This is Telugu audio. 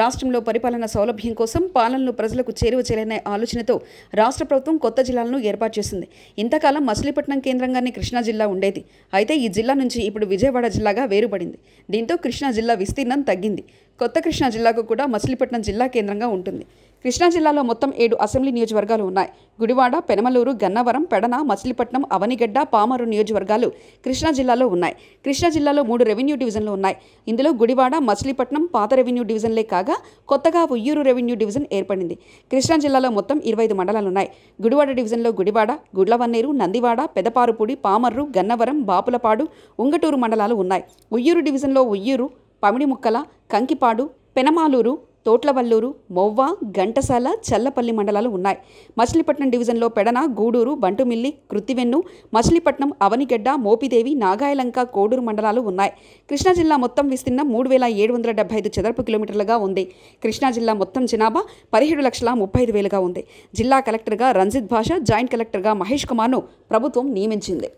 రాష్ట్రంలో పరిపాలన సౌలభ్యం కోసం పాలనలు ప్రజలకు చేరువ చేయాలనే ఆలోచనతో రాష్ట్ర ప్రభుత్వం కొత్త జిల్లాలను ఏర్పాటు చేసింది ఇంతకాలం మచిలీపట్నం కేంద్రంగానే కృష్ణా జిల్లా ఉండేది అయితే ఈ జిల్లా నుంచి ఇప్పుడు విజయవాడ జిల్లాగా వేరుపడింది దీంతో కృష్ణా జిల్లా విస్తీర్ణం తగ్గింది కొత్త కృష్ణా జిల్లాకు కూడా మచిలీపట్నం జిల్లా కేంద్రంగా ఉంటుంది కృష్ణా జిల్లాలో మొత్తం ఏడు అసెంబ్లీ నియోజకవర్గాలు ఉన్నాయి గుడివాడ పెనమలూరు గన్నవరం పెడన మచిలీపట్నం అవనిగడ్డ పామరు నియోజకవర్గాలు కృష్ణా జిల్లాలో ఉన్నాయి కృష్ణా జిల్లాలో మూడు రెవెన్యూ డివిజన్లు ఉన్నాయి ఇందులో గుడివాడ మచిలీపట్నం పాత రెవెన్యూ డివిజన్లే కాగా కొత్తగా ఉయ్యూరు రెవెన్యూ డివిజన్ ఏర్పడింది కృష్ణా జిల్లాలో మొత్తం ఇరవై ఐదు మండలాలు ఉన్నాయి గుడివాడ డివిజన్లో గుడివాడ గుడ్లవన్నేరు నందివాడ పెదపారుపూడి పామర్రు గన్నవరం బాపులపాడు ఉంగటూరు మండలాలు ఉన్నాయి ఉయ్యూరు డివిజన్లో ఉయ్యూరు పమిడిముక్కల కంకిపాడు పెనమాలూరు తోట్లవల్లూరు మొవ్వ ఘంటసాల చల్లపల్లి మండలాలు ఉన్నాయి మచిలీపట్నం డివిజన్లో పెడన గూడూరు బంటుమిల్లి కృత్తివెన్ను మచిలీపట్నం అవనిగడ్డ మోపిదేవి నాగాయలంక కోడూరు మండలాలు ఉన్నాయి కృష్ణా జిల్లా మొత్తం విస్తీర్ణం మూడు వేల ఏడు వందల డెబ్బై ఐదు చదరపు కిలోమీటర్లుగా ఉంది కృష్ణా జిల్లా మొత్తం జనాభా పదిహేడు లక్షల ముప్పై ఐదు వేలుగా ఉంది జిల్లా కలెక్టర్గా రంజిత్ భాష జాయింట్ కలెక్టర్గా మహేష్ కుమార్ను ప్రభుత్వం నియమించింది